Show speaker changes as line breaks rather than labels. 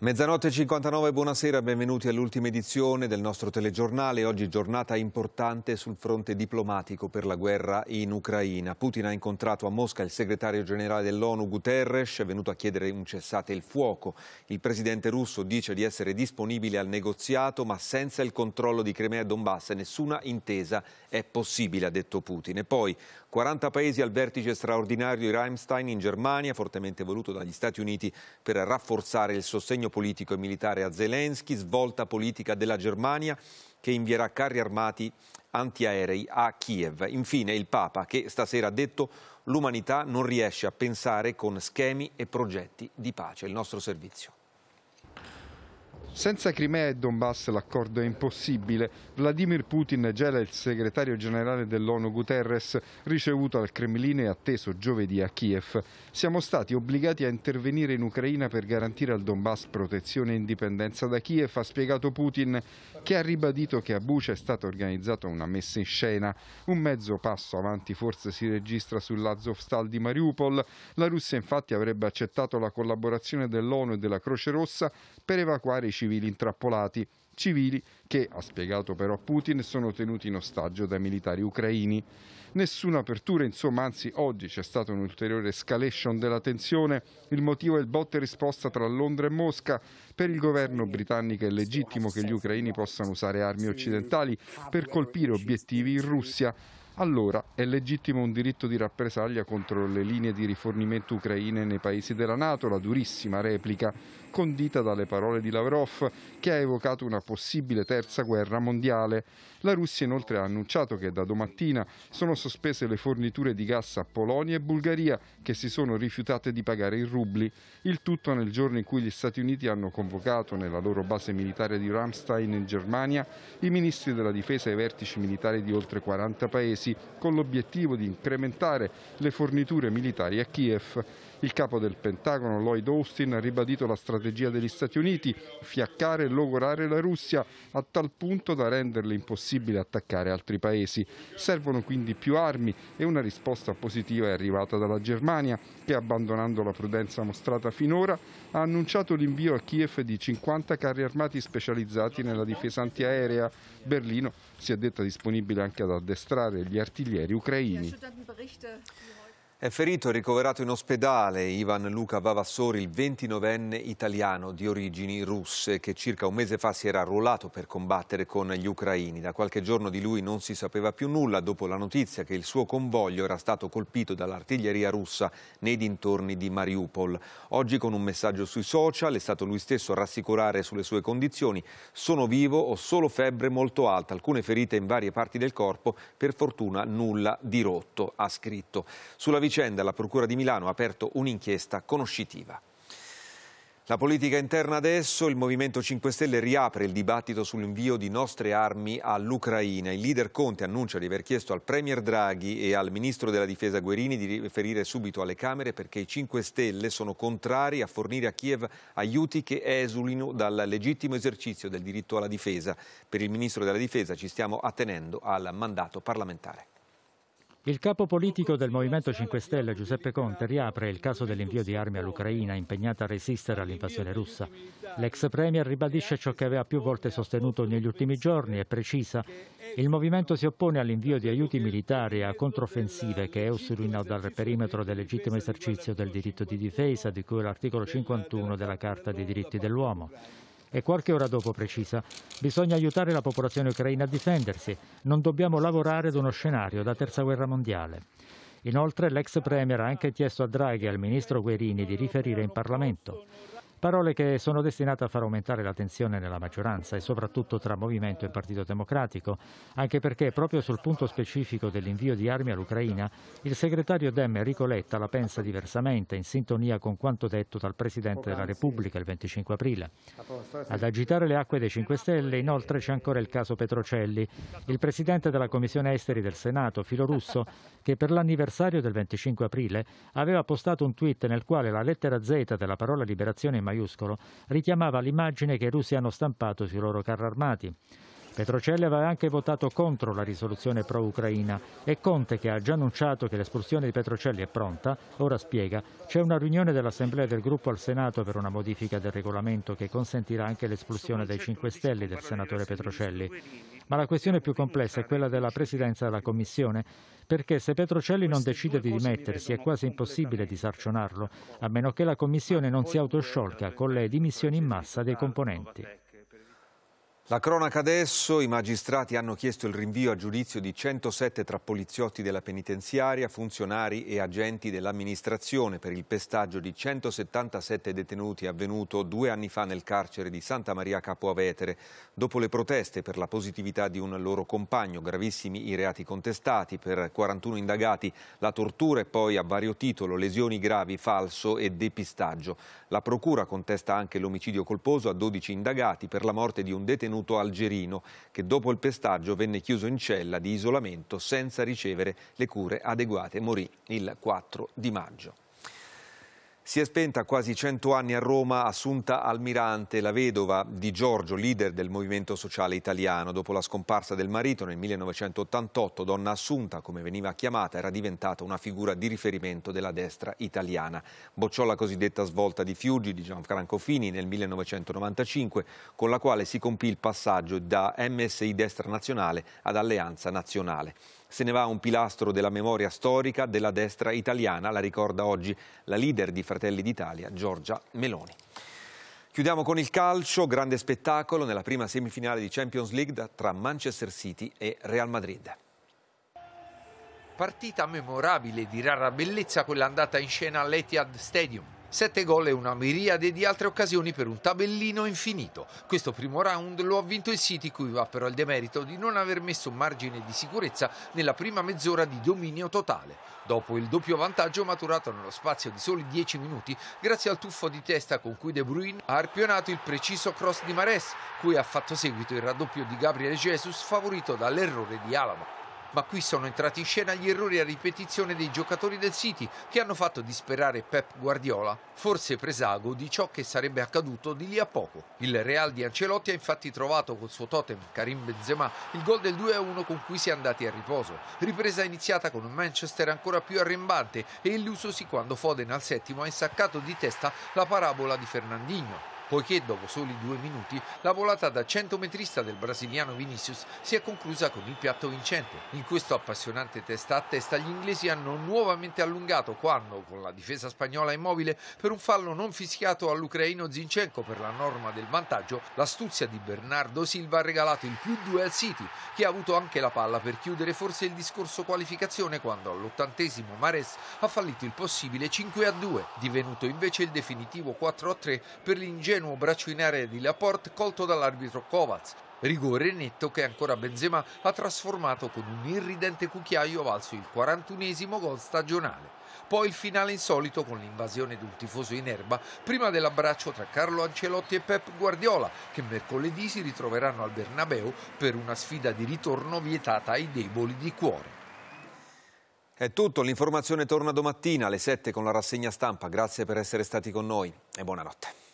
Mezzanotte 59, buonasera, benvenuti all'ultima edizione del nostro telegiornale. Oggi giornata importante sul fronte diplomatico per la guerra in Ucraina. Putin ha incontrato a Mosca il segretario generale dell'ONU Guterres, è venuto a chiedere un cessate il fuoco. Il presidente russo dice di essere disponibile al negoziato, ma senza il controllo di Crimea e Donbass nessuna intesa è possibile, ha detto Putin. E poi 40 paesi al vertice straordinario di Rheinstein in Germania, fortemente voluto dagli Stati Uniti per rafforzare il sostegno politico e militare a Zelensky, svolta politica della Germania che invierà carri armati antiaerei a Kiev. Infine il Papa che stasera ha detto l'umanità non riesce a pensare con schemi e progetti di pace. Il nostro servizio.
Senza Crimea e Donbass l'accordo è impossibile. Vladimir Putin gela il segretario generale dell'ONU Guterres, ricevuto al Cremlino e atteso giovedì a Kiev. Siamo stati obbligati a intervenire in Ucraina per garantire al Donbass protezione e indipendenza da Kiev, ha spiegato Putin, che ha ribadito che a Bucia è stata organizzata una messa in scena. Un mezzo passo avanti forse si registra sull'Azovstal di Mariupol. La Russia infatti avrebbe accettato la collaborazione dell'ONU e della Croce Rossa per evacuare i civili intrappolati, civili che, ha spiegato però Putin, sono tenuti in ostaggio dai militari ucraini. Nessuna apertura, insomma, anzi oggi c'è stata un'ulteriore escalation della tensione. Il motivo è il botte risposta tra Londra e Mosca. Per il governo britannico è legittimo che gli ucraini possano usare armi occidentali per colpire obiettivi in Russia allora è legittimo un diritto di rappresaglia contro le linee di rifornimento ucraine nei paesi della Nato, la durissima replica condita dalle parole di Lavrov, che ha evocato una possibile terza guerra mondiale. La Russia inoltre ha annunciato che da domattina sono sospese le forniture di gas a Polonia e Bulgaria, che si sono rifiutate di pagare in rubli, il tutto nel giorno in cui gli Stati Uniti hanno convocato nella loro base militare di Ramstein in Germania i ministri della difesa e i vertici militari di oltre 40 paesi, con l'obiettivo di incrementare le forniture militari a Kiev. Il capo del Pentagono, Lloyd Austin, ha ribadito la strategia sotto la regia degli Stati Uniti, fiaccare e logorare la Russia a tal punto da renderle impossibile attaccare altri paesi. Servono quindi più armi e una risposta positiva è arrivata dalla Germania che abbandonando la prudenza mostrata finora ha annunciato l'invio a Kiev di 50 carri armati specializzati nella difesa antiaerea. Berlino si è detta disponibile anche ad addestrare gli artiglieri ucraini. È ferito e ricoverato in ospedale
Ivan Luca Vavassori, il 29enne italiano di origini russe, che circa un mese fa si era arruolato per combattere con gli ucraini. Da qualche giorno di lui non si sapeva più nulla dopo la notizia che il suo convoglio era stato colpito dall'artiglieria russa nei dintorni di Mariupol. Oggi con un messaggio sui social è stato lui stesso a rassicurare sulle sue condizioni. Sono vivo, ho solo febbre molto alta, alcune ferite in varie parti del corpo, per fortuna nulla di rotto, ha scritto. Sulla vicenda la Procura di Milano ha aperto un'inchiesta conoscitiva. La politica interna adesso, il Movimento 5 Stelle riapre il dibattito sull'invio di nostre armi all'Ucraina. Il leader Conte annuncia di aver chiesto al Premier Draghi e al Ministro della Difesa Guerini di riferire subito alle Camere perché i 5 Stelle sono contrari a fornire a Kiev aiuti che esulino dal legittimo esercizio del diritto alla difesa. Per il Ministro della Difesa ci stiamo attenendo al mandato parlamentare.
Il capo politico del Movimento 5 Stelle, Giuseppe Conte, riapre il caso dell'invio di armi all'Ucraina impegnata a resistere all'invasione russa. L'ex Premier ribadisce ciò che aveva più volte sostenuto negli ultimi giorni e precisa il movimento si oppone all'invio di aiuti militari a controffensive che eussurino dal perimetro del legittimo esercizio del diritto di difesa di cui l'articolo 51 della Carta dei diritti dell'uomo e qualche ora dopo precisa. Bisogna aiutare la popolazione ucraina a difendersi, non dobbiamo lavorare ad uno scenario da terza guerra mondiale. Inoltre l'ex Premier ha anche chiesto a Draghi e al ministro Guerini di riferire in Parlamento. Parole che sono destinate a far aumentare la tensione nella maggioranza e soprattutto tra Movimento e Partito Democratico, anche perché proprio sul punto specifico dell'invio di armi all'Ucraina il segretario Dem Enrico Letta la pensa diversamente, in sintonia con quanto detto dal Presidente della Repubblica il 25 aprile. Ad agitare le acque dei 5 Stelle inoltre c'è ancora il caso Petrocelli, il Presidente della Commissione Esteri del Senato, filorusso, che per l'anniversario del 25 aprile aveva postato un tweet nel quale la lettera Z della parola liberazione in maiuscolo richiamava l'immagine che i russi hanno stampato sui loro carri armati. Petrocelli aveva anche votato contro la risoluzione pro-Ucraina e Conte, che ha già annunciato che l'espulsione di Petrocelli è pronta, ora spiega c'è una riunione dell'Assemblea del gruppo al Senato per una modifica del regolamento che consentirà anche l'espulsione dei 5 Stelle del senatore Petrocelli. Ma la questione più complessa è quella della presidenza della Commissione, perché se Petrocelli non decide di dimettersi è quasi impossibile disarcionarlo, a meno che la Commissione non si autosciolga con le dimissioni in massa dei componenti.
La cronaca adesso, i magistrati hanno chiesto il rinvio a giudizio di 107 tra poliziotti della penitenziaria, funzionari e agenti dell'amministrazione per il pestaggio di 177 detenuti avvenuto due anni fa nel carcere di Santa Maria Capo Avetere, dopo le proteste per la positività di un loro compagno, gravissimi i reati contestati per 41 indagati, la tortura e poi a vario titolo lesioni gravi, falso e depistaggio. La procura contesta anche l'omicidio colposo a 12 indagati per la morte di un detenuto detenuto algerino che dopo il pestaggio venne chiuso in cella di isolamento senza ricevere le cure adeguate. Morì il 4 di maggio. Si è spenta quasi 100 anni a Roma Assunta Almirante, la vedova di Giorgio, leader del movimento sociale italiano. Dopo la scomparsa del marito nel 1988, donna Assunta, come veniva chiamata, era diventata una figura di riferimento della destra italiana. Bocciò la cosiddetta svolta di Fiuggi di Gianfranco Fini nel 1995, con la quale si compì il passaggio da MSI Destra Nazionale ad Alleanza Nazionale. Se ne va un pilastro della memoria storica della destra italiana, la ricorda oggi la leader di Fratelli d'Italia, Giorgia Meloni. Chiudiamo con il calcio, grande spettacolo nella prima semifinale di Champions League tra Manchester City e Real Madrid.
Partita memorabile di rara bellezza quella andata in scena all'Etihad Stadium. Sette gol e una miriade di altre occasioni per un tabellino infinito. Questo primo round lo ha vinto il City, cui va però il demerito di non aver messo margine di sicurezza nella prima mezz'ora di dominio totale. Dopo il doppio vantaggio maturato nello spazio di soli 10 minuti, grazie al tuffo di testa con cui De Bruyne ha arpionato il preciso cross di Mares, cui ha fatto seguito il raddoppio di Gabriel Jesus favorito dall'errore di Alaba. Ma qui sono entrati in scena gli errori a ripetizione dei giocatori del City che hanno fatto disperare Pep Guardiola, forse presago di ciò che sarebbe accaduto di lì a poco. Il Real di Ancelotti ha infatti trovato col suo totem Karim Benzema il gol del 2-1 con cui si è andati a riposo. Ripresa iniziata con un Manchester ancora più arrembante e illusosi quando Foden al settimo ha insaccato di testa la parabola di Fernandinho poiché dopo soli due minuti la volata da centometrista del brasiliano Vinicius si è conclusa con il piatto vincente. In questo appassionante testa a testa gli inglesi hanno nuovamente allungato quando, con la difesa spagnola immobile, per un fallo non fischiato all'ucraino Zinchenko per la norma del vantaggio, l'astuzia di Bernardo Silva ha regalato il più due al City, che ha avuto anche la palla per chiudere forse il discorso qualificazione quando all'ottantesimo Mares ha fallito il possibile 5 2, divenuto invece il definitivo 4 3 per l'ingegno ingenuo braccio in area di Laporte colto dall'arbitro Kovac. Rigore netto che ancora Benzema ha trasformato con un irridente cucchiaio valso il 41esimo gol stagionale. Poi il finale insolito con l'invasione di un tifoso in erba, prima dell'abbraccio tra Carlo Ancelotti e Pep Guardiola, che mercoledì
si ritroveranno al Bernabeu per una sfida di ritorno vietata ai deboli di cuore. È tutto, l'informazione torna domattina alle 7 con la rassegna stampa. Grazie per essere stati con noi e buonanotte.